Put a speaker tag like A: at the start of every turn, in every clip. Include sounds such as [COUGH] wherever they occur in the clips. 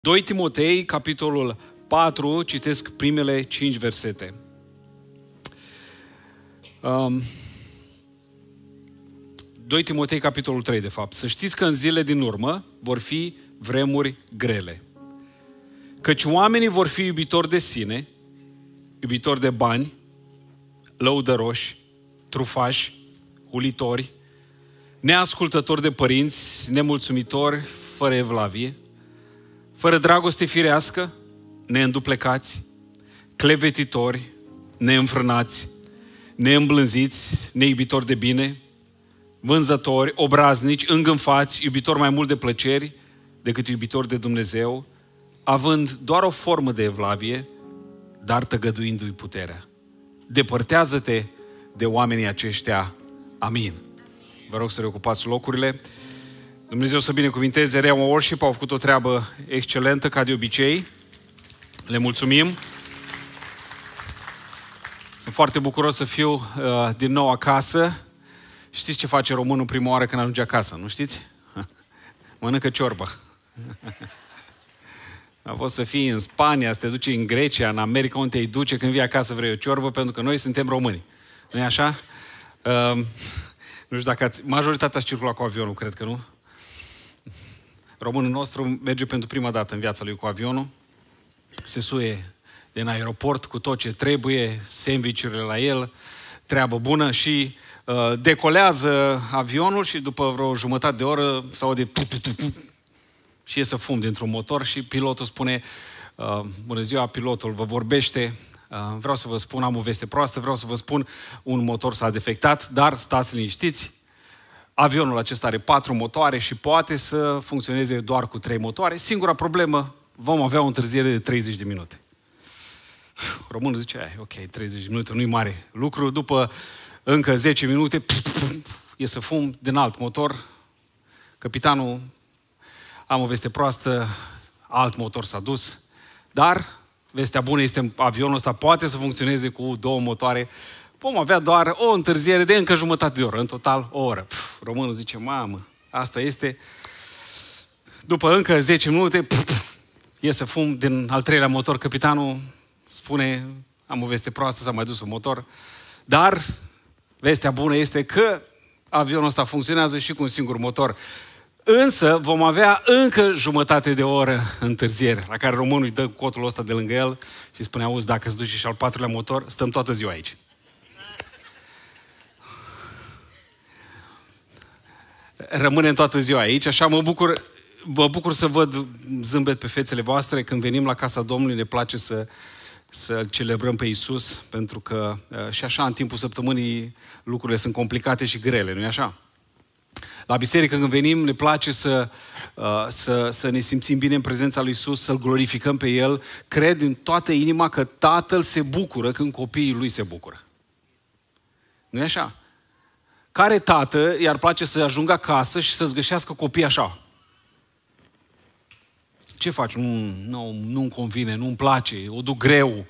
A: 2 Timotei, capitolul 4, citesc primele 5 versete. Um, 2 Timotei, capitolul 3, de fapt. Să știți că în zile din urmă vor fi vremuri grele. Căci oamenii vor fi iubitori de sine, iubitori de bani, lăudăroși, trufași, ulitori, neascultători de părinți, nemulțumitori, fără evlavie, fără dragoste firească, neînduplecați, clevetitori, neînfrânați, neîmblânziți, neibitori de bine, vânzători, obraznici, îngânfați, iubitori mai mult de plăceri decât iubitori de Dumnezeu, având doar o formă de evlavie, dar tăgăduindu-i puterea. Depărtează-te de oamenii aceștia. Amin. Vă rog să reocupați locurile. Dumnezeu să binecuvinteze Reama Worship, au făcut o treabă excelentă, ca de obicei. Le mulțumim. Sunt foarte bucuros să fiu uh, din nou acasă. Știți ce face românul prima oară când ajunge acasă, nu știți? [LAUGHS] Mănâncă ciorbă. [LAUGHS] A fost să fii în Spania, să te duci în Grecia, în America, unde te duce, când vii acasă vrei o ciorbă, pentru că noi suntem români. nu e așa? Uh, nu știu dacă ați... Majoritatea ați circulat cu avionul, cred că nu? Românul nostru merge pentru prima dată în viața lui cu avionul, se suie din aeroport cu tot ce trebuie, sandvișurile la el, treabă bună și uh, decolează avionul și după vreo jumătate de oră se aude și iese fum dintr-un motor și pilotul spune uh, bună ziua, pilotul vă vorbește, uh, vreau să vă spun, am o veste proastă, vreau să vă spun, un motor s-a defectat, dar stați liniștiți, Avionul acesta are patru motoare și poate să funcționeze doar cu trei motoare. Singura problemă, vom avea o întârziere de 30 de minute. Românul zice, ok, 30 de minute nu-i mare lucru, după încă 10 minute e să fum din alt motor. Capitanul, am o veste proastă, alt motor s-a dus, dar vestea bună este avionul ăsta poate să funcționeze cu două motoare vom avea doar o întârziere de încă jumătate de oră, în total o oră. Pf, românul zice, mamă, asta este. După încă 10 minute, pf, pf, iese fum din al treilea motor. Capitanul spune, am o veste proastă, s-a mai dus un motor. Dar vestea bună este că avionul ăsta funcționează și cu un singur motor. Însă vom avea încă jumătate de oră întârziere, la care românul îi dă cotul ăsta de lângă el și spune, auzi, dacă îți duci și al patrulea motor, stăm toată ziua aici. rămânem toată ziua aici. Așa mă bucur, mă bucur să văd zâmbet pe fețele voastre când venim la casa Domnului, ne place să, să celebrăm pe Isus, pentru că uh, și așa în timpul săptămânii lucrurile sunt complicate și grele, nu-i așa? La biserică când venim ne place să, uh, să, să ne simțim bine în prezența lui Isus, să-L glorificăm pe El. Cred în toată inima că Tatăl se bucură când copiii Lui se bucură. Nu-i așa? Care tată i-ar place să ajungă acasă și să-ți găsească copii așa? Ce faci? Nu, nu, nu-mi convine, nu-mi place, o duc greu,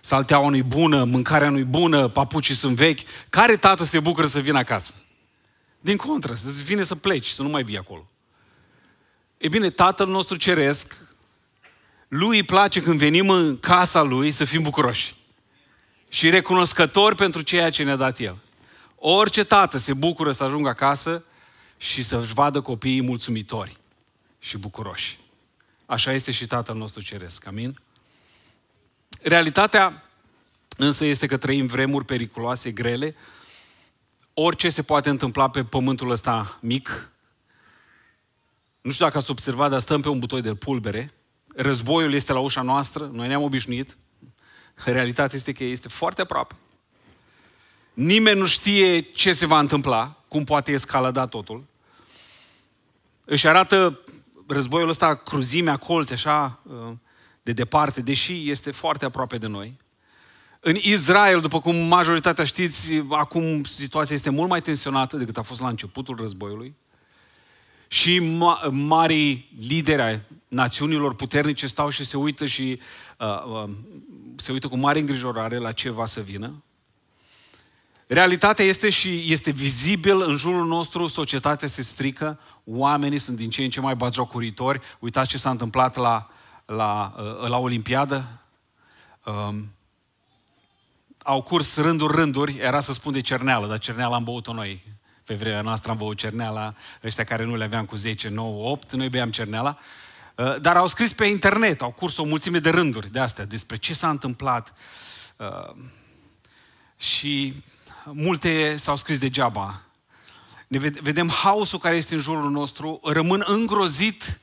A: salteaua nu-i bună, mâncarea nu-i bună, papucii sunt vechi. Care tată se bucură să vină acasă? Din contră, să-ți vine să pleci, să nu mai vii acolo. E bine, Tatăl nostru Ceresc, lui îi place când venim în casa lui să fim bucuroși și recunoscători pentru ceea ce ne-a dat El. Orice tată se bucură să ajungă acasă și să-și vadă copiii mulțumitori și bucuroși. Așa este și Tatăl nostru Ceresc. Amin? Realitatea însă este că trăim vremuri periculoase, grele. Orice se poate întâmpla pe pământul ăsta mic. Nu știu dacă ați observat, dar stăm pe un butoi de pulbere. Războiul este la ușa noastră, noi ne-am obișnuit. Realitatea este că este foarte aproape. Nimeni nu știe ce se va întâmpla, cum poate escalada totul. Își arată războiul ăsta cruzimea colți, așa, uh, de departe, deși este foarte aproape de noi. În Israel, după cum majoritatea știți, acum situația este mult mai tensionată decât a fost la începutul războiului. Și ma- marii lideri ai națiunilor puternice stau și se uită și uh, uh, se uită cu mare îngrijorare la ce va să vină. Realitatea este și este vizibil în jurul nostru, societatea se strică, oamenii sunt din ce în ce mai bagiocuritori. Uitați ce s-a întâmplat la, la, uh, la Olimpiadă. Um, au curs rânduri, rânduri, era să spun de cerneală, dar cerneala am băut-o noi. Pe vremea noastră am băut cerneala, ăștia care nu le aveam cu 10, 9, 8, noi beam cerneala. Uh, dar au scris pe internet, au curs o mulțime de rânduri de astea, despre ce s-a întâmplat. Uh, și multe s-au scris degeaba. Ne vedem haosul care este în jurul nostru, rămân îngrozit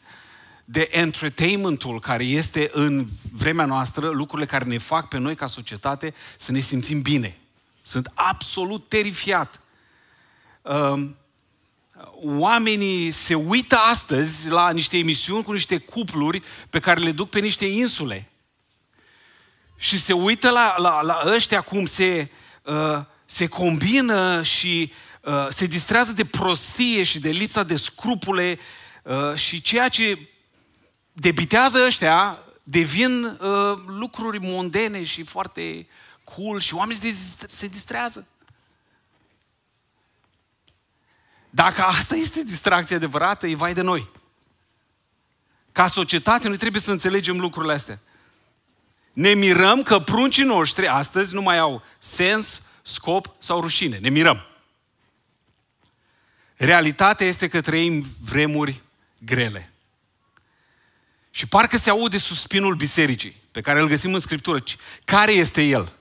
A: de entertainmentul care este în vremea noastră, lucrurile care ne fac pe noi ca societate să ne simțim bine. Sunt absolut terifiat. Um, oamenii se uită astăzi la niște emisiuni cu niște cupluri pe care le duc pe niște insule. Și se uită la, la, la ăștia cum se uh, se combină și uh, se distrează de prostie și de lipsa de scrupule uh, și ceea ce debitează ăștia devin uh, lucruri mondene și foarte cool și oamenii se distrează. Dacă asta este distracția adevărată, e vai de noi. Ca societate, noi trebuie să înțelegem lucrurile astea. Ne mirăm că pruncii noștri astăzi nu mai au sens, scop sau rușine. Ne mirăm. Realitatea este că trăim vremuri grele. Și parcă se aude suspinul bisericii, pe care îl găsim în Scriptură. Care este el?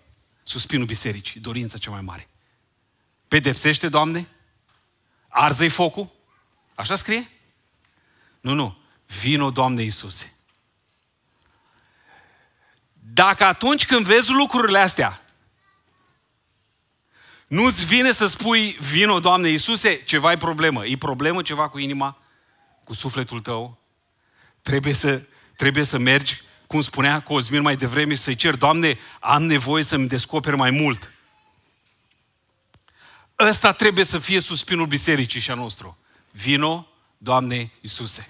A: Suspinul bisericii, dorința cea mai mare. Pedepsește, Doamne? Arză-i focul? Așa scrie? Nu, nu. Vino, Doamne Iisuse. Dacă atunci când vezi lucrurile astea, nu-ți vine să spui, vino, Doamne Iisuse, ceva e problemă. E problemă ceva cu inima, cu sufletul tău. Trebuie să, trebuie să mergi, cum spunea Cosmin mai devreme, să-i cer, Doamne, am nevoie să-mi descoperi mai mult. Ăsta trebuie să fie suspinul bisericii și a nostru. Vino, Doamne Iisuse.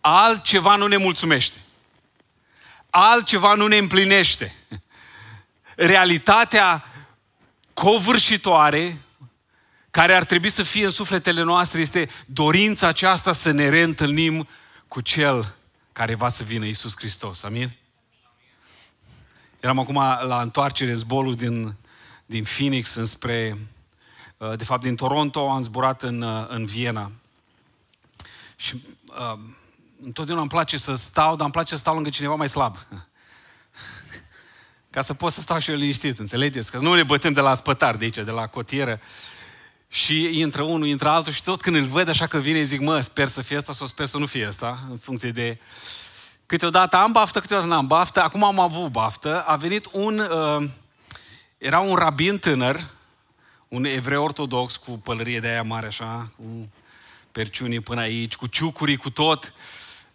A: Altceva nu ne mulțumește. Altceva nu ne împlinește. Realitatea covârșitoare care ar trebui să fie în sufletele noastre este dorința aceasta să ne reîntâlnim cu Cel care va să vină, Iisus Hristos. Amin? Eram acum la întoarcere zbolul din, din Phoenix înspre, uh, de fapt din Toronto, am zburat în, uh, în Viena. Și uh, întotdeauna îmi place să stau, dar îmi place să stau lângă cineva mai slab. [LAUGHS] Ca să pot să stau și eu liniștit, înțelegeți? Că nu ne bătem de la spătar de aici, de la cotieră. Și intră unul, intră altul și tot când îl văd așa că vine, zic, mă, sper să fie asta sau sper să nu fie asta, în funcție de... Câteodată am baftă, câteodată n-am baftă. Acum am avut baftă. A venit un... Uh, era un rabin tânăr, un evreu ortodox cu pălărie de aia mare așa, cu perciunii până aici, cu ciucuri, cu tot. Uh,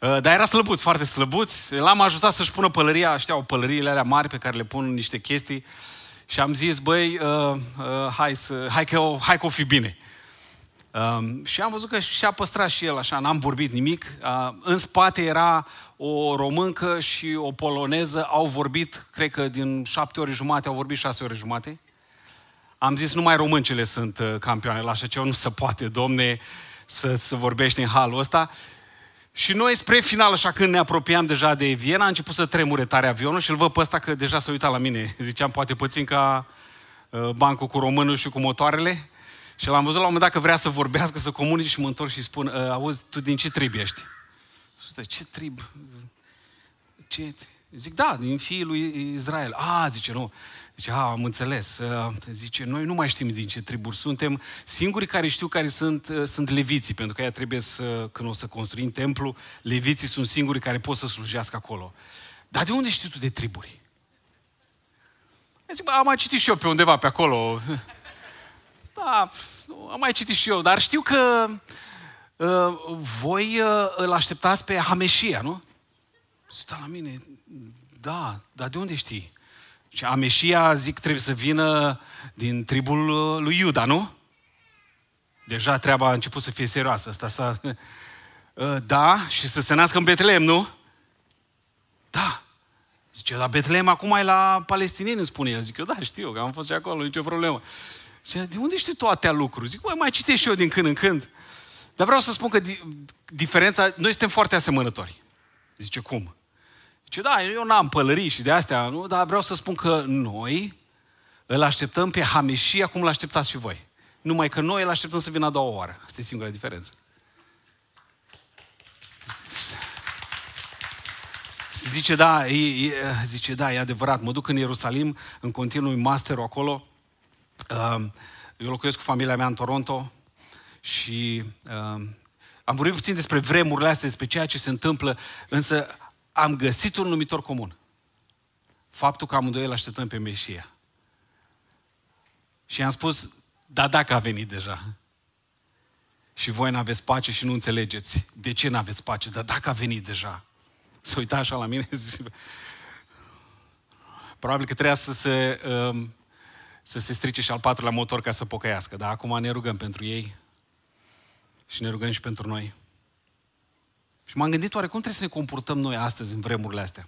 A: Uh, dar era slăbuț, foarte slăbuț. L-am ajutat să-și pună pălăria, știau, pălăriile alea mari pe care le pun niște chestii. Și am zis, băi, uh, uh, hai, să, hai, că o, hai că o fi bine. Um, uh, și am văzut că și-a păstrat și el așa, n-am vorbit nimic. Uh, în spate era o româncă și o poloneză, au vorbit, cred că din șapte ore jumate, au vorbit șase ore jumate. Am zis, numai româncele sunt uh, campioane la așa ceva, nu se poate, domne, să, să vorbești în halul ăsta. Și noi spre final, așa când ne apropiam deja de Viena, a început să tremure tare avionul și îl văd pe ăsta că deja s-a uitat la mine. Ziceam, poate puțin ca ă, bancul cu românul și cu motoarele. Și l-am văzut la un moment dat că vrea să vorbească, să comunice și mă întorc și spun, ă, auzi, tu din ce trib ești? ce trib? Ce trib? Zic, da, din fiul lui Israel. A, zice, nu. Zice, a, am înțeles. Ă, zice, noi nu mai știm din ce triburi suntem. Singurii care știu care sunt, ă, sunt leviții, pentru că ea trebuie să, când o să construim templu, leviții sunt singurii care pot să slujească acolo. Dar de unde știi tu de triburi? zic, am mai citit și eu pe undeva pe acolo. [LAUGHS] Da, am mai citit și eu, dar știu că uh, voi uh, îl așteptați pe Hameșia, nu? Sunt da, la mine, da, dar de unde știi? Și Ameșia, zic, trebuie să vină din tribul lui Iuda, nu? Deja treaba a început să fie serioasă. Asta să, [LAUGHS] Da, și să se nască în Betlehem, nu? Da. Zice, la Betlehem acum e la palestinieni, îmi spune el. Zic, eu da, știu, că am fost și acolo, nicio problemă. Zice, de unde știi toate lucruri? Zic, mai mai citești și eu din când în când. Dar vreau să spun că diferența, noi suntem foarte asemănători. Zice, cum? Zice, da, eu n-am pălării și de astea, nu? Dar vreau să spun că noi îl așteptăm pe Hameșia cum îl așteptați și voi. Numai că noi îl așteptăm să vină a doua oară. Asta e singura diferență. Zice, da, e, e, zice, da, e adevărat. Mă duc în Ierusalim, în continuu master acolo. Eu locuiesc cu familia mea în Toronto și am vorbit puțin despre vremurile astea, despre ceea ce se întâmplă, însă am găsit un numitor comun. Faptul că amândoi îl așteptăm pe Mesia. Și i-am spus, da, dacă a venit deja. Și voi nu aveți pace și nu înțelegeți. De ce nu aveți pace? Dar dacă a venit deja. Să uita așa la mine, [LAUGHS] zice, probabil că trebuia să se, um, să se strice și al patrulea motor ca să pocăiască. Dar acum ne rugăm pentru ei și ne rugăm și pentru noi. Și m-am gândit oare cum trebuie să ne comportăm noi astăzi în vremurile astea.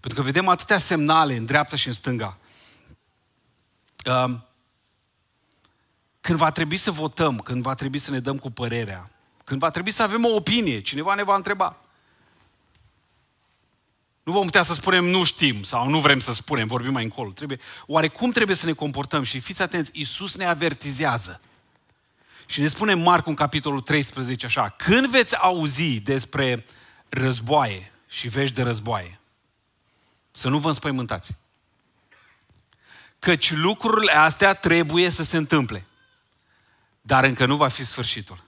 A: Pentru că vedem atâtea semnale în dreapta și în stânga. Când va trebui să votăm, când va trebui să ne dăm cu părerea, când va trebui să avem o opinie, cineva ne va întreba. Nu vom putea să spunem nu știm sau nu vrem să spunem, vorbim mai încolo. Trebuie, oare cum trebuie să ne comportăm? Și fiți atenți, Iisus ne avertizează. Și ne spune Marcu în capitolul 13 așa, când veți auzi despre războaie și vești de războaie, să nu vă înspăimântați. Căci lucrurile astea trebuie să se întâmple. Dar încă nu va fi sfârșitul.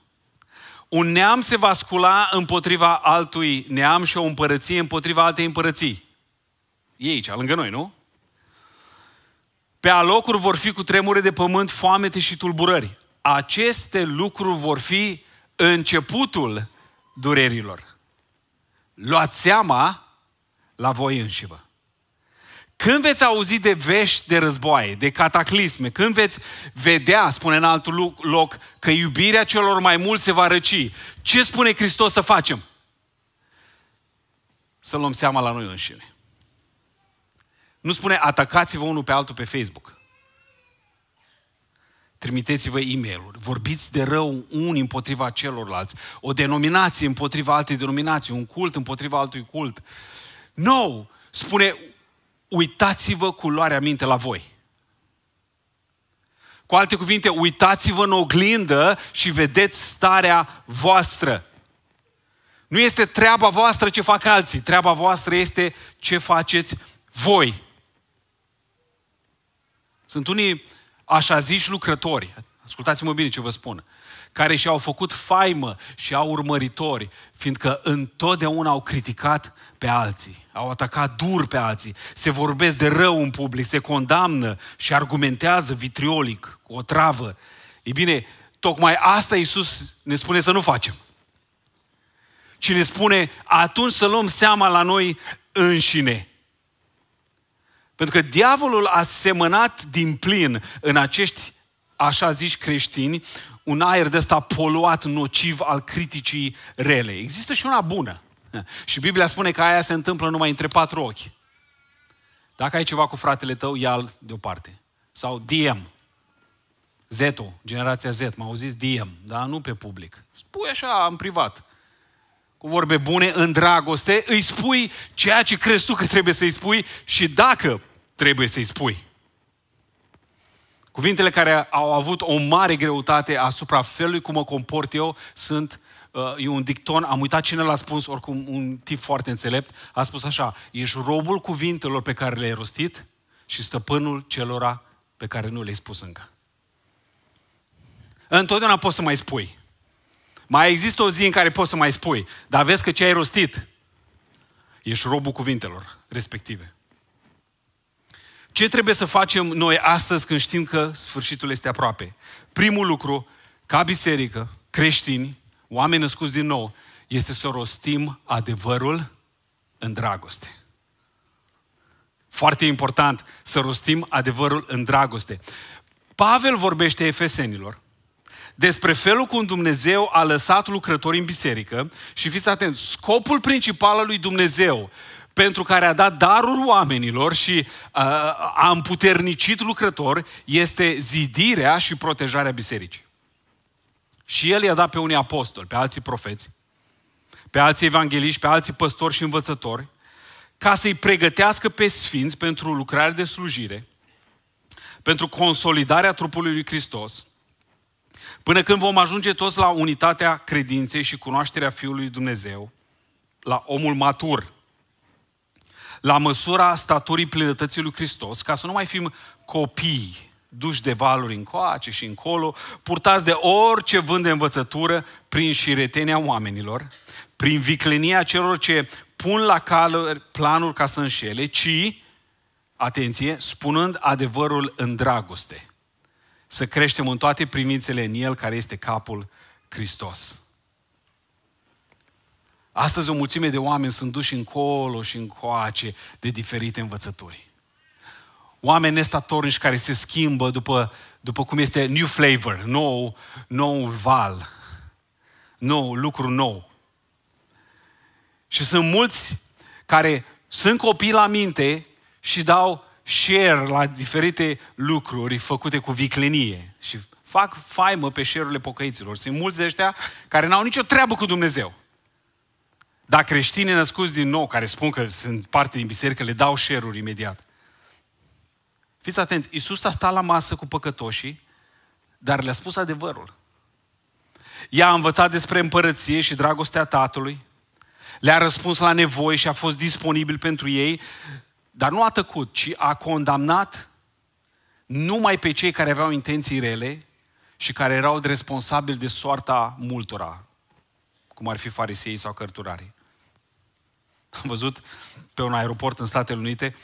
A: Un neam se va scula împotriva altui neam și o împărăție împotriva altei împărății. E aici, lângă noi, nu? Pe alocuri vor fi cu tremure de pământ, foamete și tulburări aceste lucruri vor fi începutul durerilor. Luați seama la voi înșivă. Când veți auzi de vești de războaie, de cataclisme, când veți vedea, spune în altul loc, că iubirea celor mai mulți se va răci, ce spune Hristos să facem? Să luăm seama la noi înșine. Nu spune atacați-vă unul pe altul pe Facebook trimiteți-vă e mail vorbiți de rău unii împotriva celorlalți, o denominație împotriva altei denominații, un cult împotriva altui cult. No! Spune, uitați-vă cu luarea minte la voi. Cu alte cuvinte, uitați-vă în oglindă și vedeți starea voastră. Nu este treaba voastră ce fac alții, treaba voastră este ce faceți voi. Sunt unii așa ziși lucrători, ascultați-mă bine ce vă spun, care și-au făcut faimă și au urmăritori, fiindcă întotdeauna au criticat pe alții, au atacat dur pe alții, se vorbesc de rău în public, se condamnă și argumentează vitriolic, cu o travă. Ei bine, tocmai asta Iisus ne spune să nu facem. Și ne spune, atunci să luăm seama la noi înșine. Pentru că diavolul a semănat din plin în acești, așa zici, creștini, un aer de ăsta poluat, nociv al criticii rele. Există și una bună. Și Biblia spune că aia se întâmplă numai între patru ochi. Dacă ai ceva cu fratele tău, ia-l deoparte. Sau DM. Zeto, generația Z, m-au zis DM, dar nu pe public. Spui așa, în privat cu vorbe bune, în dragoste, îi spui ceea ce crezi tu că trebuie să-i spui și dacă trebuie să-i spui. Cuvintele care au avut o mare greutate asupra felului cum mă comport eu sunt, uh, e un dicton, am uitat cine l-a spus, oricum un tip foarte înțelept, a spus așa, ești robul cuvintelor pe care le-ai rostit și stăpânul celora pe care nu le-ai spus încă. Întotdeauna poți să mai spui. Mai există o zi în care poți să mai spui, dar vezi că ce ai rostit, ești robul cuvintelor respective. Ce trebuie să facem noi astăzi când știm că sfârșitul este aproape? Primul lucru, ca biserică, creștini, oameni născuți din nou, este să rostim adevărul în dragoste. Foarte important să rostim adevărul în dragoste. Pavel vorbește efesenilor despre felul cum Dumnezeu a lăsat lucrători în biserică și fiți atenți, scopul principal al lui Dumnezeu pentru care a dat darul oamenilor și uh, a împuternicit lucrători este zidirea și protejarea bisericii. Și el i-a dat pe unii apostoli, pe alții profeți, pe alții evangeliști, pe alții păstori și învățători, ca să-i pregătească pe sfinți pentru lucrare de slujire, pentru consolidarea trupului lui Hristos, Până când vom ajunge toți la unitatea credinței și cunoașterea Fiului Dumnezeu, la omul matur, la măsura staturii plinătății lui Hristos, ca să nu mai fim copii duși de valuri încoace și încolo, purtați de orice vânt de învățătură prin șiretenia oamenilor, prin viclenia celor ce pun la cal planuri ca să înșele, ci, atenție, spunând adevărul în dragoste să creștem în toate privințele în El care este capul Hristos. Astăzi o mulțime de oameni sunt duși încolo și încoace de diferite învățături. Oameni nestatornici care se schimbă după, după cum este new flavor, nou, nou val, nou, lucru nou. Și sunt mulți care sunt copii la minte și dau share la diferite lucruri făcute cu viclenie și fac faimă pe share-urile pocăiților. Sunt mulți de ăștia care n-au nicio treabă cu Dumnezeu. Dar creștini născuți din nou, care spun că sunt parte din biserică, le dau share-uri imediat. Fiți atenți, Iisus a stat la masă cu păcătoșii, dar le-a spus adevărul. Ea a învățat despre împărăție și dragostea Tatălui, le-a răspuns la nevoi și a fost disponibil pentru ei, dar nu a tăcut, ci a condamnat numai pe cei care aveau intenții rele și care erau responsabili de soarta multora, cum ar fi farisei sau cărturarii. Am văzut pe un aeroport în Statele Unite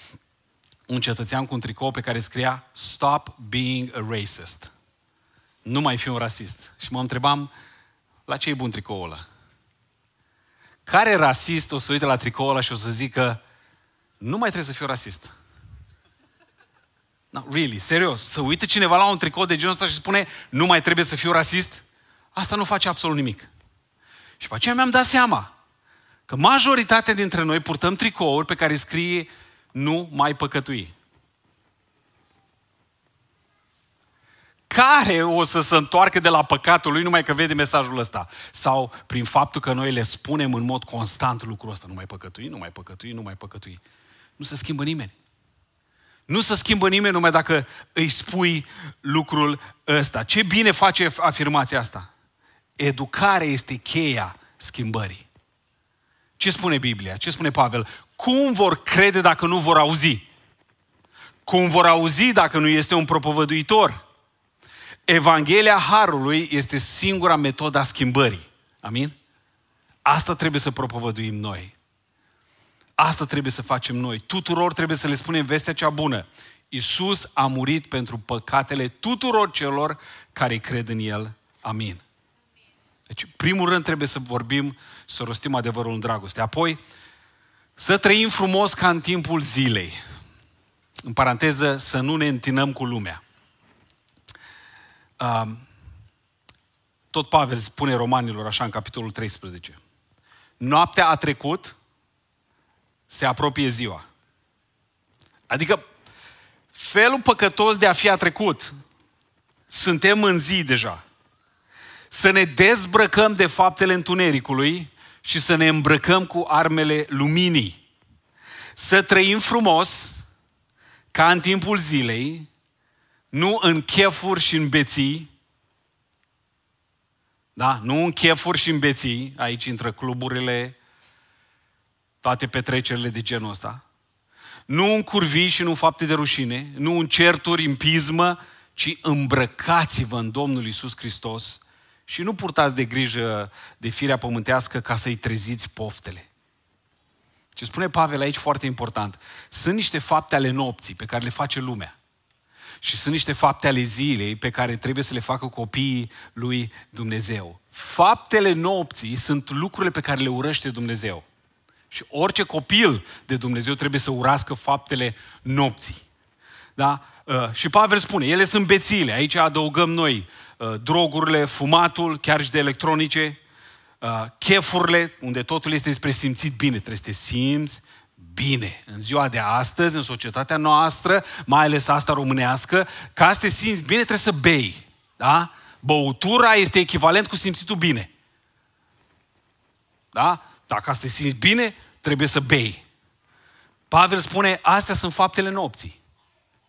A: un cetățean cu un tricou pe care scria Stop being a racist. Nu mai fi un rasist. Și mă întrebam, la ce e bun tricoul ăla? Care rasist o să uite la tricoul ăla și o să zică nu mai trebuie să fiu rasist. No, really, serios. Să uite cineva la un tricou de genul ăsta și spune nu mai trebuie să fiu rasist, asta nu face absolut nimic. Și pe aceea mi-am dat seama că majoritatea dintre noi purtăm tricouri pe care scrie nu mai păcătui. Care o să se întoarcă de la păcatul lui numai că vede mesajul ăsta? Sau prin faptul că noi le spunem în mod constant lucrul ăsta, nu mai nu mai păcătui, nu mai păcătui. Nu mai păcătui. Nu se schimbă nimeni. Nu se schimbă nimeni numai dacă îi spui lucrul ăsta. Ce bine face afirmația asta? Educarea este cheia schimbării. Ce spune Biblia? Ce spune Pavel? Cum vor crede dacă nu vor auzi? Cum vor auzi dacă nu este un propovăduitor? Evanghelia Harului este singura metodă a schimbării. Amin? Asta trebuie să propovăduim noi. Asta trebuie să facem noi. Tuturor trebuie să le spunem vestea cea bună. Iisus a murit pentru păcatele tuturor celor care cred în El. Amin. Deci, primul rând trebuie să vorbim, să rostim adevărul în dragoste. Apoi, să trăim frumos ca în timpul zilei. În paranteză, să nu ne întinăm cu lumea. Tot Pavel spune romanilor așa în capitolul 13. Noaptea a trecut, se apropie ziua. Adică felul păcătos de a fi a trecut. Suntem în zi deja. Să ne dezbrăcăm de faptele întunericului și să ne îmbrăcăm cu armele luminii. Să trăim frumos, ca în timpul zilei, nu în chefuri și în beții, da? Nu în chefuri și în beții, aici intră cluburile, toate petrecerile de genul ăsta. Nu în curvii și nu în fapte de rușine, nu în certuri, în pismă, ci îmbrăcați-vă în Domnul Isus Hristos și nu purtați de grijă de firea pământească ca să-i treziți poftele. Ce spune Pavel aici foarte important. Sunt niște fapte ale nopții pe care le face lumea. Și sunt niște fapte ale zilei pe care trebuie să le facă copiii lui Dumnezeu. Faptele nopții sunt lucrurile pe care le urăște Dumnezeu. Și orice copil de Dumnezeu trebuie să urască faptele nopții. Da? Uh, și Pavel spune, ele sunt bețile. aici adăugăm noi uh, drogurile, fumatul, chiar și de electronice, uh, chefurile, unde totul este despre simțit bine, trebuie să te simți bine. În ziua de astăzi, în societatea noastră, mai ales asta românească, ca să te simți bine trebuie să bei. Da? Băutura este echivalent cu simțitul bine. Da? Dacă asta te simți bine, trebuie să bei. Pavel spune, astea sunt faptele nopții.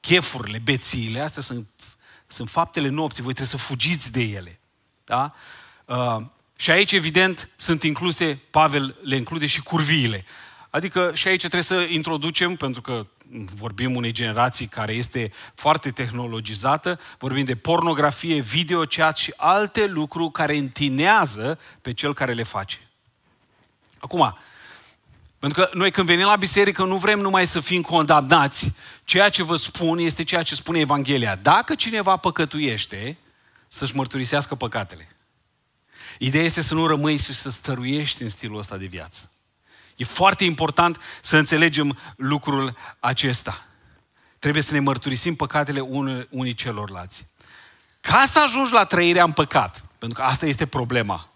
A: Chefurile, bețiile, astea sunt, sunt faptele nopții. Voi trebuie să fugiți de ele. Da? Uh, și aici, evident, sunt incluse, Pavel le include și curviile. Adică și aici trebuie să introducem, pentru că vorbim unei generații care este foarte tehnologizată, vorbim de pornografie, video chat și alte lucruri care întinează pe cel care le face. Acum, pentru că noi când venim la biserică nu vrem numai să fim condamnați. Ceea ce vă spun este ceea ce spune Evanghelia. Dacă cineva păcătuiește, să-și mărturisească păcatele. Ideea este să nu rămâi și să stăruiești în stilul ăsta de viață. E foarte important să înțelegem lucrul acesta. Trebuie să ne mărturisim păcatele unii celorlalți. Ca să ajungi la trăirea în păcat, pentru că asta este problema,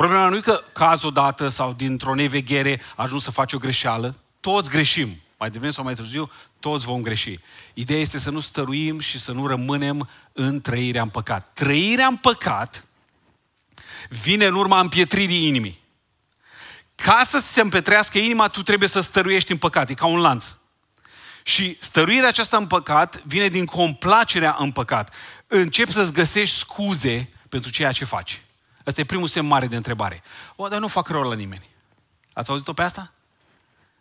A: Problema nu e că caz odată sau dintr-o neveghere ajuns să faci o greșeală. Toți greșim. Mai devreme sau mai târziu, toți vom greși. Ideea este să nu stăruim și să nu rămânem în trăirea în păcat. Trăirea în păcat vine în urma împietririi inimii. Ca să se împetrească inima, tu trebuie să stăruiești în păcat. E ca un lanț. Și stăruirea aceasta în păcat vine din complacerea în păcat. Începi să-ți găsești scuze pentru ceea ce faci. Ăsta e primul semn mare de întrebare. O, dar nu fac rău la nimeni. Ați auzit-o pe asta?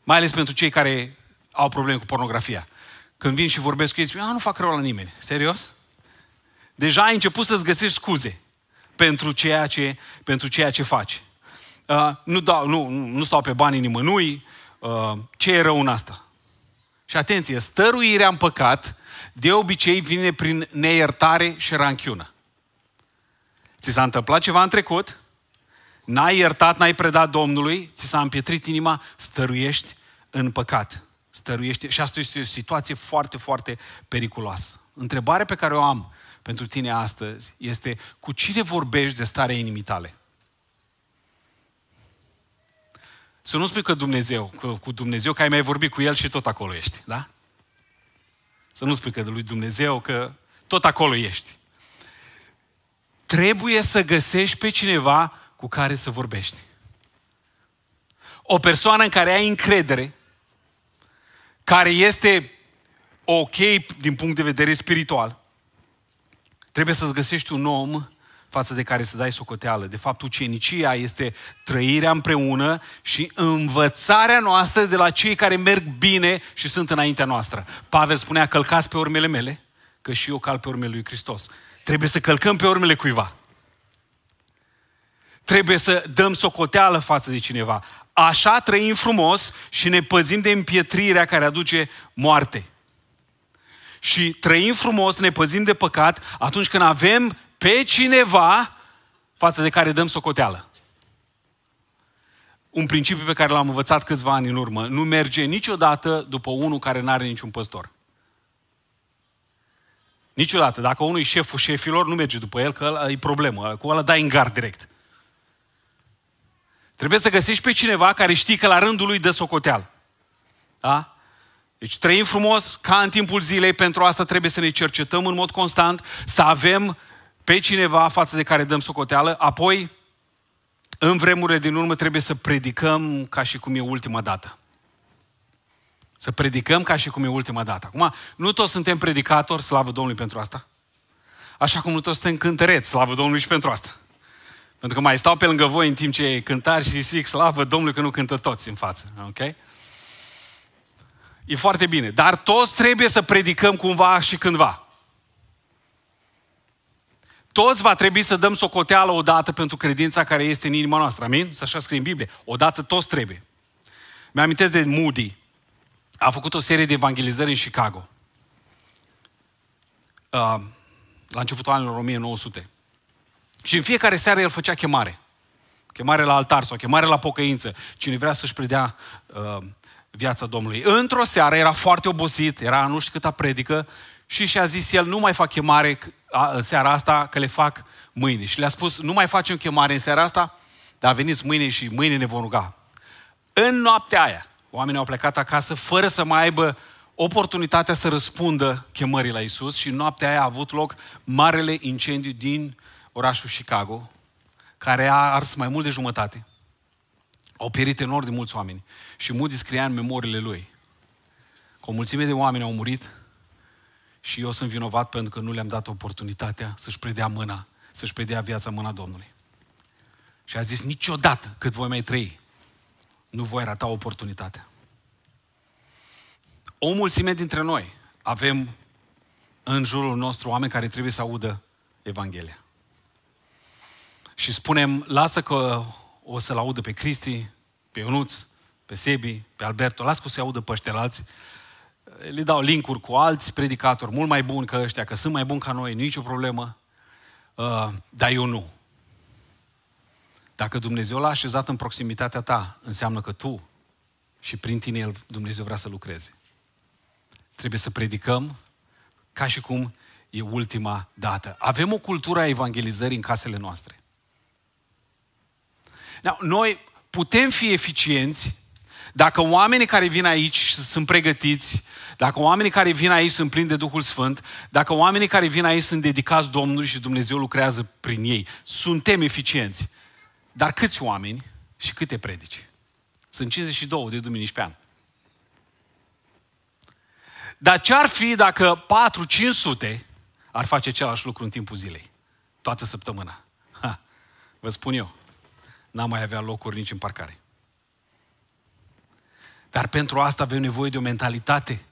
A: Mai ales pentru cei care au probleme cu pornografia. Când vin și vorbesc cu ei, spun, ah, nu fac rău la nimeni. Serios? Deja ai început să-ți găsești scuze pentru ceea ce, pentru ceea ce faci. Uh, nu, dau, nu, nu stau pe banii nimănui, uh, ce e rău în asta? Și atenție, stăruirea în păcat de obicei vine prin neiertare și ranchiună. Ți s-a întâmplat ceva în trecut, n-ai iertat, n-ai predat Domnului, ți s-a împietrit inima, stăruiești în păcat. Stăruiești. Și asta este o situație foarte, foarte periculoasă. Întrebarea pe care o am pentru tine astăzi este cu cine vorbești de starea inimii tale? Să nu spui că Dumnezeu, că cu Dumnezeu, că ai mai vorbit cu El și tot acolo ești, da? Să nu spui că de lui Dumnezeu, că tot acolo ești trebuie să găsești pe cineva cu care să vorbești. O persoană în care ai încredere, care este ok din punct de vedere spiritual, trebuie să-ți găsești un om față de care să dai socoteală. De fapt, ucenicia este trăirea împreună și învățarea noastră de la cei care merg bine și sunt înaintea noastră. Pavel spunea, călcați pe urmele mele, că și eu cal pe urmele lui Hristos. Trebuie să călcăm pe urmele cuiva. Trebuie să dăm socoteală față de cineva. Așa trăim frumos și ne păzim de împietrirea care aduce moarte. Și trăim frumos, ne păzim de păcat atunci când avem pe cineva față de care dăm socoteală. Un principiu pe care l-am învățat câțiva ani în urmă. Nu merge niciodată după unul care nu are niciun păstor. Niciodată. Dacă unul e șeful șefilor, nu merge după el, că ăla e problemă. Cu ăla dai în gard direct. Trebuie să găsești pe cineva care știi că la rândul lui dă socoteal. Da? Deci trăim frumos, ca în timpul zilei, pentru asta trebuie să ne cercetăm în mod constant, să avem pe cineva față de care dăm socoteală, apoi, în vremurile din urmă, trebuie să predicăm ca și cum e ultima dată. Să predicăm ca și cum e ultima dată. Acum, nu toți suntem predicatori, slavă Domnului pentru asta. Așa cum nu toți suntem cântăreți, slavă Domnului și pentru asta. Pentru că mai stau pe lângă voi în timp ce cântari și zic slavă Domnului că nu cântă toți în față. Ok? E foarte bine. Dar toți trebuie să predicăm cumva și cândva. Toți va trebui să dăm socoteală odată pentru credința care este în inima noastră. Amin? Să așa scrie în Biblie. Odată toți trebuie. mi am de Moody, a făcut o serie de evangelizări în Chicago. Uh, la începutul anilor 1900. Și în fiecare seară el făcea chemare. Chemare la altar sau chemare la pocăință. Cine vrea să-și predea uh, viața Domnului. Într-o seară era foarte obosit, era nu știu câta predică și și-a zis el, nu mai fac chemare în seara asta, că le fac mâine. Și le-a spus, nu mai facem chemare în seara asta, dar veniți mâine și mâine ne vom ruga. În noaptea aia, Oamenii au plecat acasă fără să mai aibă oportunitatea să răspundă chemării la Isus și noaptea aia a avut loc marele incendiu din orașul Chicago, care a ars mai mult de jumătate. Au pierit enorm de mulți oameni și Moody scria în memoriile lui că o mulțime de oameni au murit și eu sunt vinovat pentru că nu le-am dat oportunitatea să-și predea mâna, să-și predea viața mâna Domnului. Și a zis, niciodată cât voi mai trăi, nu voi rata oportunitatea. O mulțime dintre noi avem în jurul nostru oameni care trebuie să audă Evanghelia. Și spunem, lasă că o să-l audă pe Cristi, pe Ionuț, pe Sebi, pe Alberto, lasă că să-i audă pe ăștia Le dau linkuri cu alți predicatori mult mai buni ca ăștia, că sunt mai buni ca noi, nicio problemă. Uh, dar eu nu. Dacă Dumnezeu l-a așezat în proximitatea ta, înseamnă că tu și prin tine El, Dumnezeu vrea să lucreze. Trebuie să predicăm ca și cum e ultima dată. Avem o cultură a evangelizării în casele noastre. Noi putem fi eficienți dacă oamenii care vin aici sunt pregătiți, dacă oamenii care vin aici sunt plini de Duhul Sfânt, dacă oamenii care vin aici sunt dedicați Domnului și Dumnezeu lucrează prin ei, suntem eficienți. Dar câți oameni și câte predici? Sunt 52 de duminici pe an. Dar ce ar fi dacă 4-500 ar face același lucru în timpul zilei? Toată săptămâna. Ha, vă spun eu, n-am mai avea locuri nici în parcare. Dar pentru asta avem nevoie de o mentalitate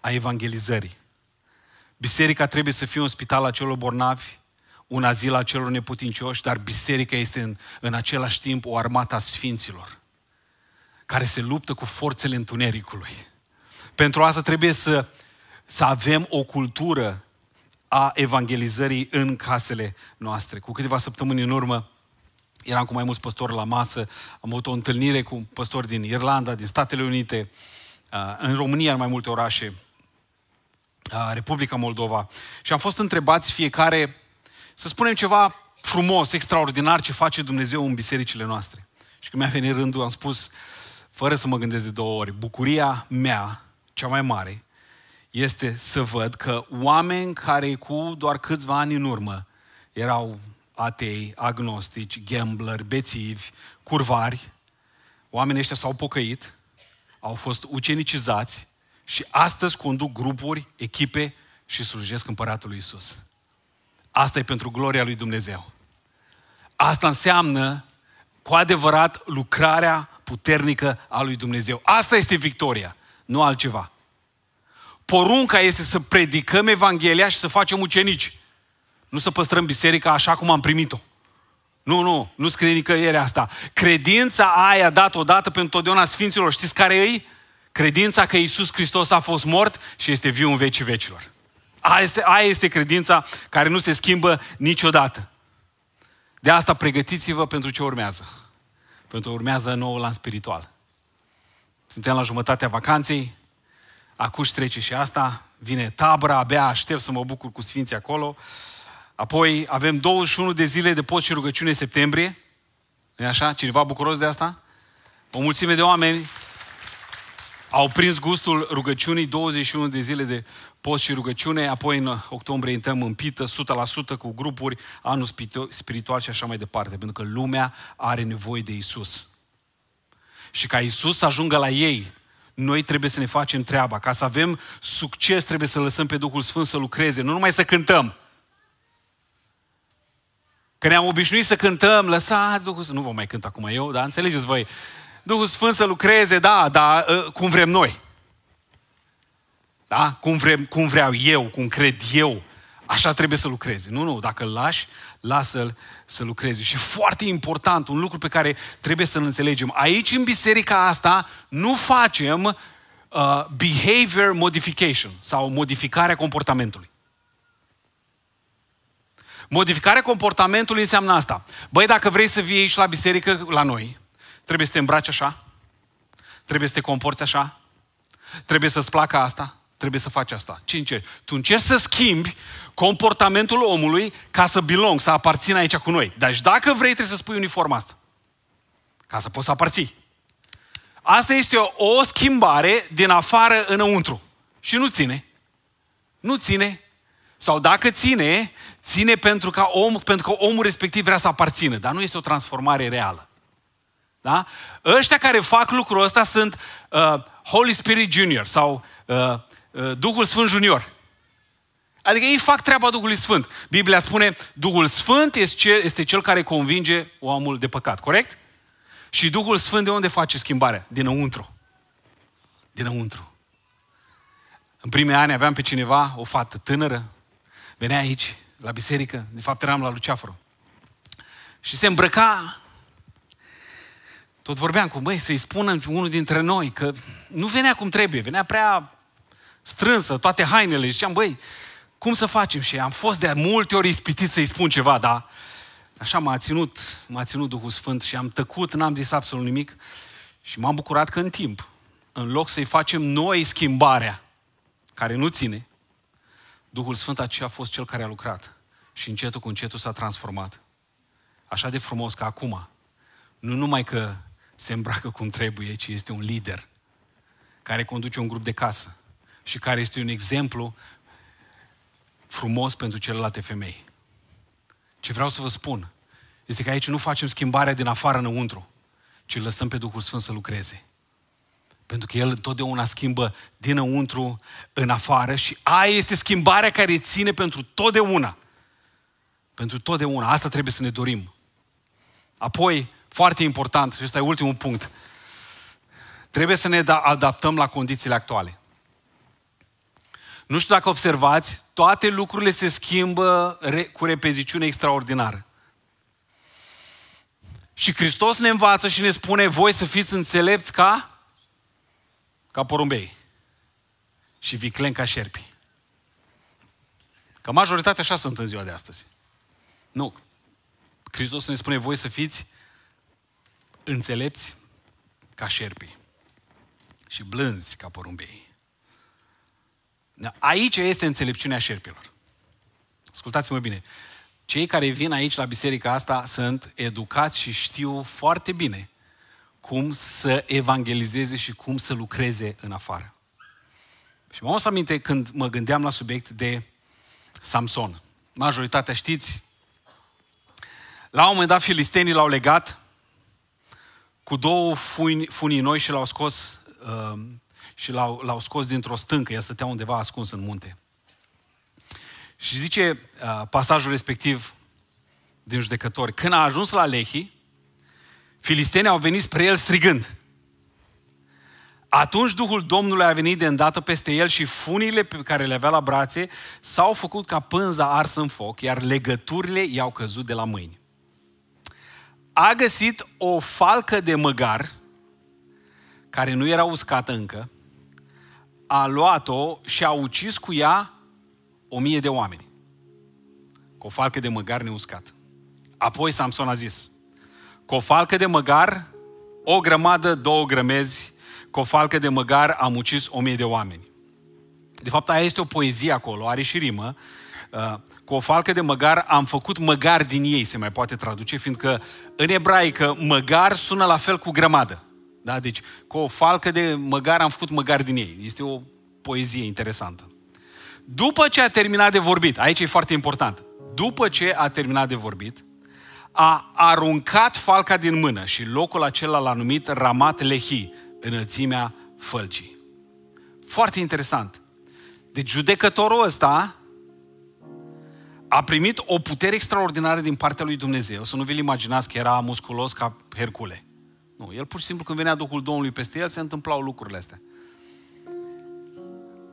A: a evangelizării. Biserica trebuie să fie un spital a celor bornavi, un azil a celor neputincioși, dar biserica este în, în același timp o armată a sfinților, care se luptă cu forțele întunericului. Pentru asta trebuie să, să avem o cultură a evangelizării în casele noastre. Cu câteva săptămâni în urmă, eram cu mai mulți păstori la masă, am avut o întâlnire cu păstori din Irlanda, din Statele Unite, în România, în mai multe orașe, Republica Moldova. Și am fost întrebați fiecare să spunem ceva frumos, extraordinar ce face Dumnezeu în bisericile noastre. Și când mi-a venit rândul, am spus, fără să mă gândesc de două ori, bucuria mea, cea mai mare, este să văd că oameni care cu doar câțiva ani în urmă erau atei, agnostici, gambler, bețivi, curvari, oamenii ăștia s-au pocăit, au fost ucenicizați și astăzi conduc grupuri, echipe și slujesc Împăratul lui Isus. Asta e pentru gloria lui Dumnezeu. Asta înseamnă cu adevărat lucrarea puternică a lui Dumnezeu. Asta este victoria, nu altceva. Porunca este să predicăm Evanghelia și să facem ucenici. Nu să păstrăm biserica așa cum am primit-o. Nu, nu, nu scrie nicăieri asta. Credința aia dat odată pentru totdeauna Sfinților, știți care e? Credința că Iisus Hristos a fost mort și este viu în vecii vecilor. A este, aia este credința care nu se schimbă niciodată. De asta pregătiți-vă pentru ce urmează. Pentru că urmează noul an spiritual. Suntem la jumătatea vacanței, acuși trece și asta, vine tabra, abia aștept să mă bucur cu sfinții acolo. Apoi avem 21 de zile de post și rugăciune septembrie. nu așa? Cineva bucuros de asta? O mulțime de oameni au prins gustul rugăciunii, 21 de zile de post și rugăciune, apoi în octombrie intrăm în pită, 100% cu grupuri, anul spiritual și așa mai departe, pentru că lumea are nevoie de Isus. Și ca Isus să ajungă la ei, noi trebuie să ne facem treaba. Ca să avem succes, trebuie să lăsăm pe Duhul Sfânt să lucreze, nu numai să cântăm. Că ne-am obișnuit să cântăm, lăsați Duhul Sfânt. Nu vă mai cânt acum eu, dar înțelegeți voi. Duhul Sfânt să lucreze, da, dar ă, cum vrem noi. Da? Cum, vrem, cum vreau eu, cum cred eu. Așa trebuie să lucreze. Nu, nu, dacă îl lași, lasă-l să lucreze. Și foarte important, un lucru pe care trebuie să-l înțelegem. Aici, în biserica asta, nu facem uh, behavior modification sau modificarea comportamentului. Modificarea comportamentului înseamnă asta. Băi, dacă vrei să vii aici la biserică, la noi, Trebuie să te îmbraci așa, trebuie să te comporți așa, trebuie să-ți placă asta, trebuie să faci asta. Ce încerci? Tu încerci să schimbi comportamentul omului ca să belong, să aparțină aici cu noi. Deci dacă vrei, trebuie să spui uniforma asta. Ca să poți să aparții. Asta este o, o schimbare din afară înăuntru. Și nu ține. Nu ține. Sau dacă ține, ține pentru, ca om, pentru că omul respectiv vrea să aparțină. Dar nu este o transformare reală. Da? Ăștia care fac lucrul ăsta sunt uh, Holy Spirit Junior sau uh, uh, Duhul Sfânt Junior. Adică ei fac treaba Duhului Sfânt. Biblia spune, Duhul Sfânt este cel care convinge omul de păcat, corect? Și Duhul Sfânt de unde face schimbarea? Dinăuntru. Dinăuntru. În primele ani aveam pe cineva, o fată tânără, venea aici, la biserică, de fapt eram la Luceafru. Și se îmbrăca tot vorbeam cu băi să-i spună unul dintre noi că nu venea cum trebuie, venea prea strânsă, toate hainele. Și am băi, cum să facem? Și am fost de multe ori ispitit să-i spun ceva, dar așa m-a ținut, m-a ținut Duhul Sfânt și am tăcut, n-am zis absolut nimic. Și m-am bucurat că în timp, în loc să-i facem noi schimbarea, care nu ține, Duhul Sfânt aceea a fost cel care a lucrat și încetul cu încetul s-a transformat. Așa de frumos că acum, nu numai că se îmbracă cum trebuie, ci este un lider care conduce un grup de casă și care este un exemplu frumos pentru celelalte femei. Ce vreau să vă spun este că aici nu facem schimbarea din afară înăuntru, ci lăsăm pe Duhul Sfânt să lucreze. Pentru că El întotdeauna schimbă dinăuntru în afară și aia este schimbarea care ține pentru totdeauna. Pentru totdeauna. Asta trebuie să ne dorim. Apoi, foarte important, și ăsta e ultimul punct. Trebuie să ne da, adaptăm la condițiile actuale. Nu știu dacă observați, toate lucrurile se schimbă cu repeziciune extraordinară. Și Hristos ne învață și ne spune, voi să fiți înțelepți ca, ca porumbei și viclen ca șerpi. Că majoritatea așa sunt în ziua de astăzi. Nu. Hristos ne spune, voi să fiți înțelepți ca șerpii și blânzi ca porumbei. Da, aici este înțelepciunea șerpilor. Ascultați-mă bine. Cei care vin aici la biserica asta sunt educați și știu foarte bine cum să evangelizeze și cum să lucreze în afară. Și mă să aminte când mă gândeam la subiect de Samson. Majoritatea știți, la un moment dat filistenii l-au legat cu două funi, funii noi și l-au scos, uh, și l-au, l-au scos dintr-o stâncă. El stătea undeva ascuns în munte. Și zice uh, pasajul respectiv din judecători, când a ajuns la Lehi, filistenii au venit spre el strigând. Atunci Duhul Domnului a venit de îndată peste el și funile pe care le avea la brațe s-au făcut ca pânza arsă în foc, iar legăturile i-au căzut de la mâini a găsit o falcă de măgar, care nu era uscată încă, a luat-o și a ucis cu ea o mie de oameni. Cu o falcă de măgar neuscată. Apoi Samson a zis, cu o falcă de măgar, o grămadă, două grămezi, cu o falcă de măgar am ucis o mie de oameni. De fapt, aia este o poezie acolo, are și rimă. Uh, cu o falcă de măgar am făcut măgar din ei, se mai poate traduce, fiindcă în ebraică măgar sună la fel cu grămadă. Da? Deci cu o falcă de măgar am făcut măgar din ei. Este o poezie interesantă. După ce a terminat de vorbit, aici e foarte important, după ce a terminat de vorbit, a aruncat falca din mână și locul acela l-a numit Ramat Lehi, înălțimea fălcii. Foarte interesant. Deci judecătorul ăsta a primit o putere extraordinară din partea lui Dumnezeu. Să nu vi-l imaginați că era musculos ca Hercule. Nu, el pur și simplu când venea Duhul Domnului peste el, se întâmplau lucrurile astea.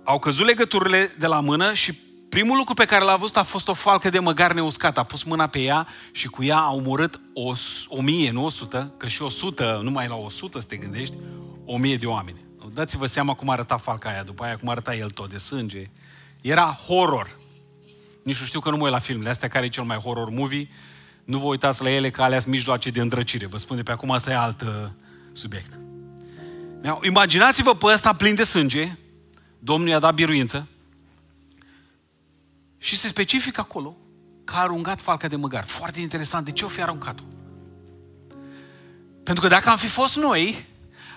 A: Au căzut legăturile de la mână și primul lucru pe care l-a văzut a fost o falcă de măgar neuscată. A pus mâna pe ea și cu ea a omorât o, o mie, nu o sută, că și o sută, numai la o sută să te gândești, o mie de oameni. Dați-vă seama cum arăta falca aia, după aia cum arăta el tot de sânge. Era horror, nici nu știu că nu mă uit la filmele astea, care e cel mai horror movie. Nu vă uitați la ele că alea sunt mijloace de îndrăcire. Vă spun de pe acum, asta e alt uh, subiect. Imaginați-vă pe ăsta plin de sânge, Domnul i-a dat biruință și se specifică acolo că a aruncat falca de măgar. Foarte interesant, de ce o fi aruncat-o? Pentru că dacă am fi fost noi,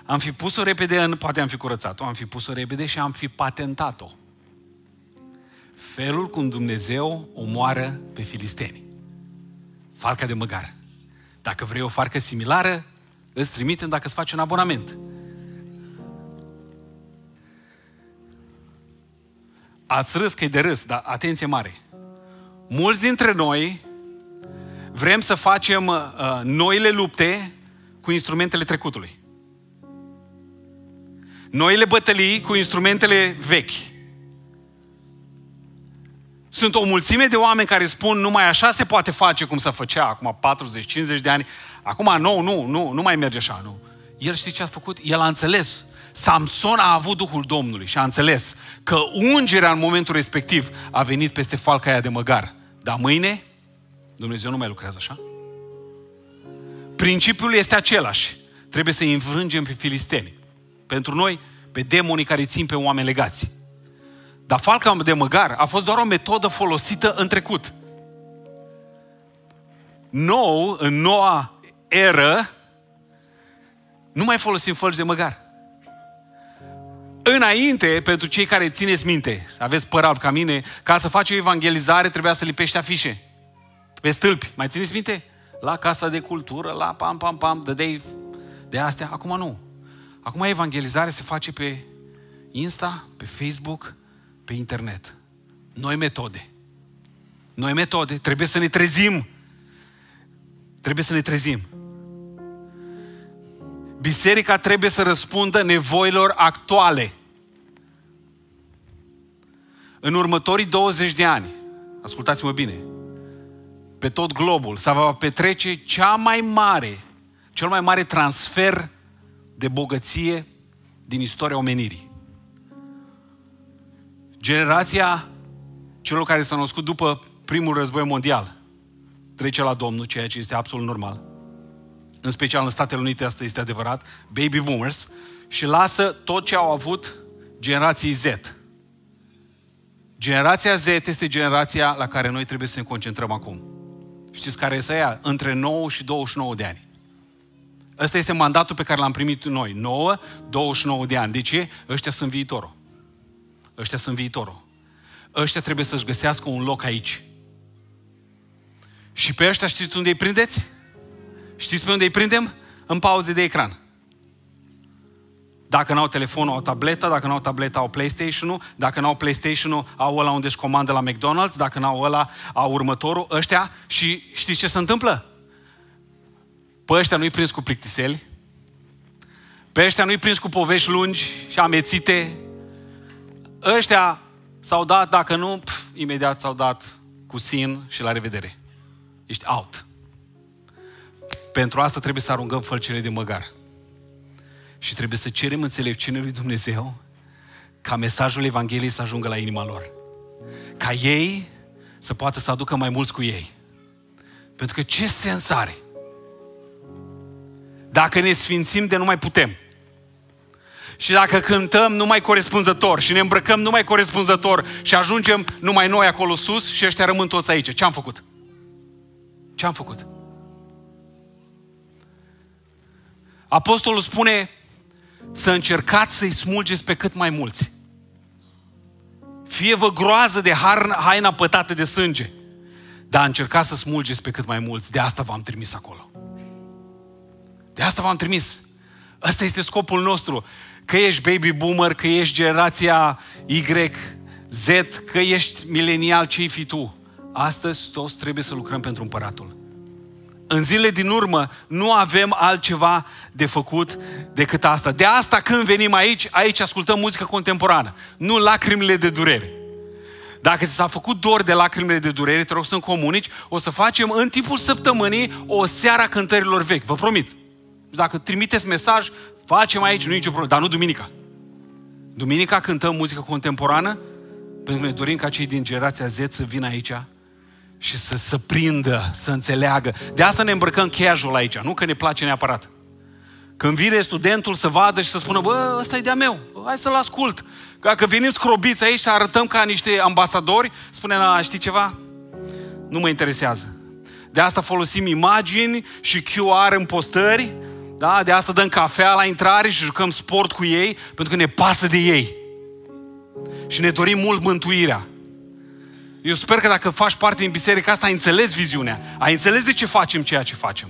A: am fi pus-o repede în, poate am fi curățat-o, am fi pus-o repede și am fi patentat-o felul cum Dumnezeu omoară pe filisteni. Farca de măgar. Dacă vrei o farcă similară, îți trimitem dacă îți faci un abonament. Ați râs că e de râs, dar atenție mare. Mulți dintre noi vrem să facem uh, noile lupte cu instrumentele trecutului. Noile bătălii cu instrumentele vechi sunt o mulțime de oameni care spun numai așa se poate face cum se făcea acum 40-50 de ani. Acum nu, nu, nu, nu mai merge așa, nu. El știe ce a făcut? El a înțeles. Samson a avut Duhul Domnului și a înțeles că ungerea în momentul respectiv a venit peste falca aia de măgar. Dar mâine Dumnezeu nu mai lucrează așa. Principiul este același. Trebuie să i înfrângem pe filisteni. Pentru noi, pe demonii care țin pe oameni legați. Dar falca de măgar a fost doar o metodă folosită în trecut. Nou, în noua eră, nu mai folosim fălci de măgar. Înainte, pentru cei care țineți minte, aveți păr alb ca mine, ca să faci o evangelizare trebuia să lipești afișe pe stâlpi. Mai țineți minte? La Casa de Cultură, la pam, pam, pam, de de astea. Acum nu. Acum evangelizare se face pe Insta, pe Facebook, pe internet. Noi metode. Noi metode. Trebuie să ne trezim. Trebuie să ne trezim. Biserica trebuie să răspundă nevoilor actuale. În următorii 20 de ani, ascultați-mă bine, pe tot globul se va petrece cea mai mare, cel mai mare transfer de bogăție din istoria omenirii generația celor care s-au născut după primul război mondial trece la Domnul, ceea ce este absolut normal. În special în Statele Unite, asta este adevărat, baby boomers, și lasă tot ce au avut generații Z. Generația Z este generația la care noi trebuie să ne concentrăm acum. Știți care este ea? Între 9 și 29 de ani. Ăsta este mandatul pe care l-am primit noi. 9, 29 de ani. De ce? Ăștia sunt viitorul. Ăștia sunt viitorul. Ăștia trebuie să-și găsească un loc aici. Și pe ăștia știți unde îi prindeți? Știți pe unde îi prindem? În pauze de ecran. Dacă n-au telefonul, au tableta, dacă n-au tableta, au PlayStation-ul, dacă n-au PlayStation-ul, au ăla unde își comandă la McDonald's, dacă n-au ăla, au următorul, ăștia. Și știți ce se întâmplă? Pe ăștia nu-i prins cu plictiseli, pe ăștia nu-i prins cu povești lungi și amețite, ăștia s-au dat, dacă nu, pf, imediat s-au dat cu sin și la revedere. Ești out. Pentru asta trebuie să aruncăm fălcele de măgar. Și trebuie să cerem înțelepciunea lui Dumnezeu ca mesajul Evangheliei să ajungă la inima lor. Ca ei să poată să aducă mai mulți cu ei. Pentru că ce sens are? Dacă ne sfințim de nu mai putem – și dacă cântăm numai corespunzător și ne îmbrăcăm numai corespunzător și ajungem numai noi acolo sus și ăștia rămân toți aici, ce am făcut? Ce am făcut? Apostolul spune să încercați să-i smulgeți pe cât mai mulți. Fie vă groază de haina pătată de sânge, dar încercați să smulgeți pe cât mai mulți. De asta v-am trimis acolo. De asta v-am trimis. Ăsta este scopul nostru că ești baby boomer, că ești generația Y, Z, că ești milenial, ce fi tu. Astăzi toți trebuie să lucrăm pentru împăratul. În zile din urmă nu avem altceva de făcut decât asta. De asta când venim aici, aici ascultăm muzică contemporană, nu lacrimile de durere. Dacă ți s-a făcut dor de lacrimile de durere, te rog să-mi comunici, o să facem în timpul săptămânii o seara cântărilor vechi, vă promit. Dacă trimiteți mesaj, Facem aici, nu e nicio problemă, dar nu duminica. Duminica cântăm muzică contemporană, pentru că ne dorim ca cei din generația Z să vină aici și să, se prindă, să înțeleagă. De asta ne îmbrăcăm casual aici, nu că ne place neapărat. Când vine studentul să vadă și să spună, bă, ăsta e de-a meu, hai să-l ascult. Dacă venim scrobiți aici și arătăm ca niște ambasadori, spune, la știi ceva? Nu mă interesează. De asta folosim imagini și QR în postări da? De asta dăm cafea la intrare și jucăm sport cu ei, pentru că ne pasă de ei. Și ne dorim mult mântuirea. Eu sper că dacă faci parte din biserica asta, ai înțeles viziunea. Ai înțeles de ce facem ceea ce facem.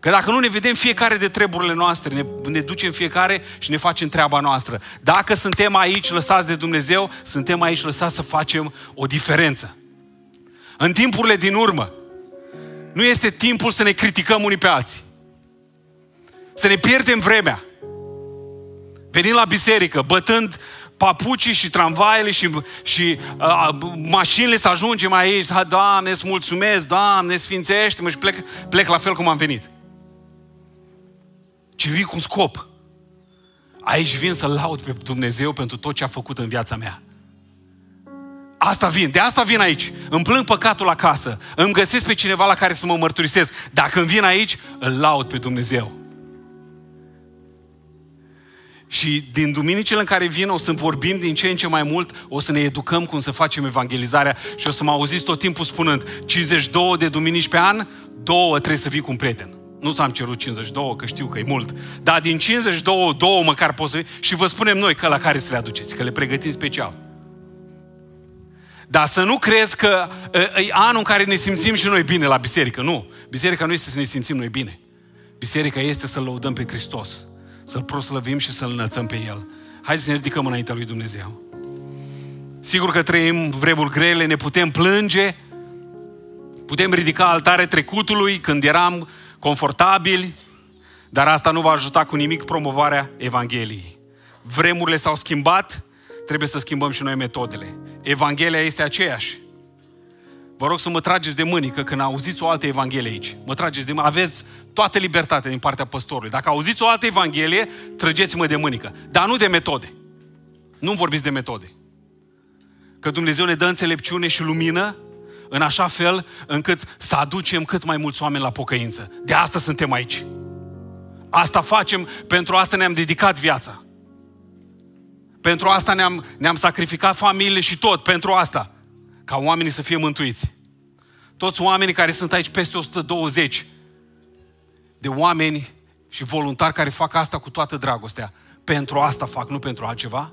A: Că dacă nu ne vedem fiecare de treburile noastre, ne, ne ducem fiecare și ne facem treaba noastră. Dacă suntem aici lăsați de Dumnezeu, suntem aici lăsați să facem o diferență. În timpurile din urmă, nu este timpul să ne criticăm unii pe alții. Să ne pierdem vremea. Venind la biserică, bătând papucii și tramvaiele și, și uh, mașinile să ajungem aici. Da, Doamne, îți mulțumesc, Doamne, sfințește-mă și plec, plec la fel cum am venit. Ci vii cu un scop. Aici vin să laud pe Dumnezeu pentru tot ce a făcut în viața mea. Asta vin, de asta vin aici. Îmi plâng păcatul acasă, îmi găsesc pe cineva la care să mă mărturisesc. Dacă îmi vin aici, îl laud pe Dumnezeu. Și din duminicile în care vin o să vorbim din ce în ce mai mult, o să ne educăm cum să facem evangelizarea și o să mă auziți tot timpul spunând 52 de duminici pe an, două trebuie să vii cu un prieten. Nu s-am cerut 52, că știu că e mult. Dar din 52, două măcar poți să vii și vă spunem noi că la care să le aduceți, că le pregătim special. Dar să nu crezi că e anul în care ne simțim și noi bine la biserică. Nu. Biserica nu este să ne simțim noi bine. Biserica este să lăudăm pe Hristos să-L proslăvim și să-L înălțăm pe El. Hai să ne ridicăm înaintea lui Dumnezeu. Sigur că trăim vremuri grele, ne putem plânge, putem ridica altare trecutului când eram confortabili, dar asta nu va ajuta cu nimic promovarea Evangheliei. Vremurile s-au schimbat, trebuie să schimbăm și noi metodele. Evanghelia este aceeași. Vă rog să mă trageți de mânică când auziți o altă Evanghelie aici. Mă trageți de mânică. Aveți toată libertatea din partea păstorului. Dacă auziți o altă Evanghelie, trăgeți-mă de mânică. Dar nu de metode. Nu vorbiți de metode. Că Dumnezeu ne dă înțelepciune și lumină în așa fel încât să aducem cât mai mulți oameni la pocăință. De asta suntem aici. Asta facem, pentru asta ne-am dedicat viața. Pentru asta ne-am, ne-am sacrificat familie și tot, pentru asta ca oamenii să fie mântuiți. Toți oamenii care sunt aici peste 120 de oameni și voluntari care fac asta cu toată dragostea. Pentru asta fac, nu pentru altceva.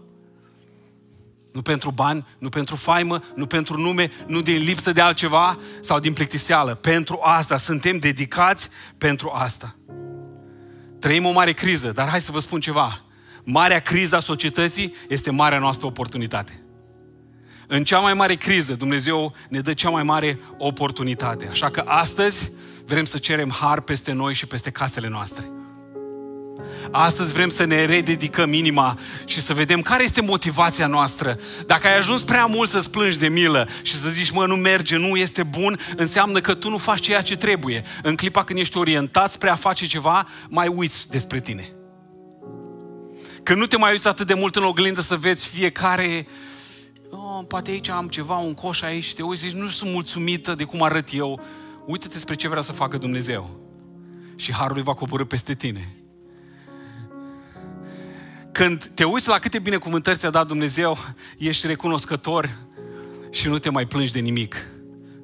A: Nu pentru bani, nu pentru faimă, nu pentru nume, nu din lipsă de altceva sau din plictiseală. Pentru asta. Suntem dedicați pentru asta. Trăim o mare criză, dar hai să vă spun ceva. Marea criză a societății este marea noastră oportunitate. În cea mai mare criză, Dumnezeu ne dă cea mai mare oportunitate. Așa că astăzi vrem să cerem har peste noi și peste casele noastre. Astăzi vrem să ne rededicăm inima și să vedem care este motivația noastră. Dacă ai ajuns prea mult să-ți plângi de milă și să zici, mă, nu merge, nu este bun, înseamnă că tu nu faci ceea ce trebuie. În clipa când ești orientat spre a face ceva, mai uiți despre tine. Că nu te mai uiți atât de mult în oglindă să vezi fiecare oh, poate aici am ceva, un coș aici, te uiți, nu sunt mulțumită de cum arăt eu, uită-te spre ce vrea să facă Dumnezeu. Și harul lui va coborâ peste tine. Când te uiți la câte binecuvântări ți-a dat Dumnezeu, ești recunoscător și nu te mai plângi de nimic.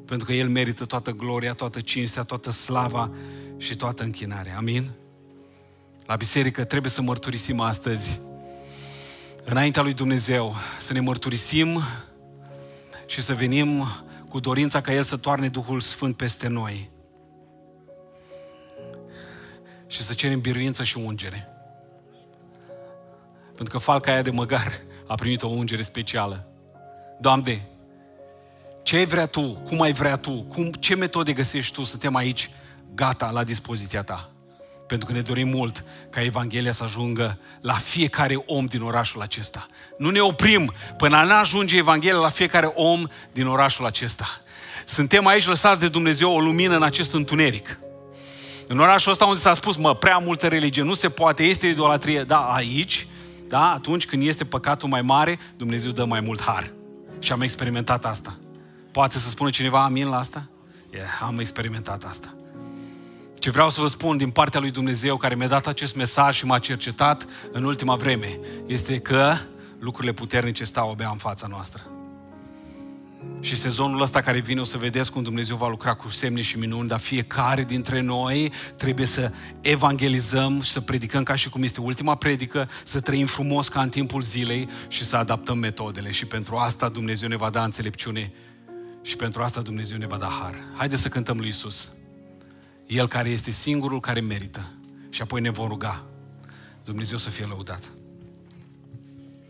A: Pentru că El merită toată gloria, toată cinstea, toată slava și toată închinarea. Amin? La biserică trebuie să mărturisim astăzi înaintea lui Dumnezeu, să ne mărturisim și să venim cu dorința ca El să toarne Duhul Sfânt peste noi și să cerem biruință și ungere. Pentru că falca aia de măgar a primit o ungere specială. Doamne, ce ai vrea Tu? Cum ai vrea Tu? Cum, ce metode găsești Tu? Suntem aici, gata, la dispoziția Ta pentru că ne dorim mult ca Evanghelia să ajungă la fiecare om din orașul acesta. Nu ne oprim până nu ajunge Evanghelia la fiecare om din orașul acesta. Suntem aici lăsați de Dumnezeu o lumină în acest întuneric. În orașul ăsta unde s-a spus, mă, prea multă religie, nu se poate, este idolatrie. Da, aici, da, atunci când este păcatul mai mare, Dumnezeu dă mai mult har. Și am experimentat asta. Poate să spună cineva amin la asta? Yeah, am experimentat asta. Ce vreau să vă spun din partea lui Dumnezeu care mi-a dat acest mesaj și m-a cercetat în ultima vreme este că lucrurile puternice stau abia în fața noastră. Și sezonul ăsta care vine o să vedeți cum Dumnezeu va lucra cu semne și minuni, dar fiecare dintre noi trebuie să evangelizăm și să predicăm ca și cum este ultima predică, să trăim frumos ca în timpul zilei și să adaptăm metodele. Și pentru asta Dumnezeu ne va da înțelepciune și pentru asta Dumnezeu ne va da har. Haideți să cântăm lui Isus. El care este singurul care merită. Și apoi ne vom ruga. Dumnezeu să fie lăudat.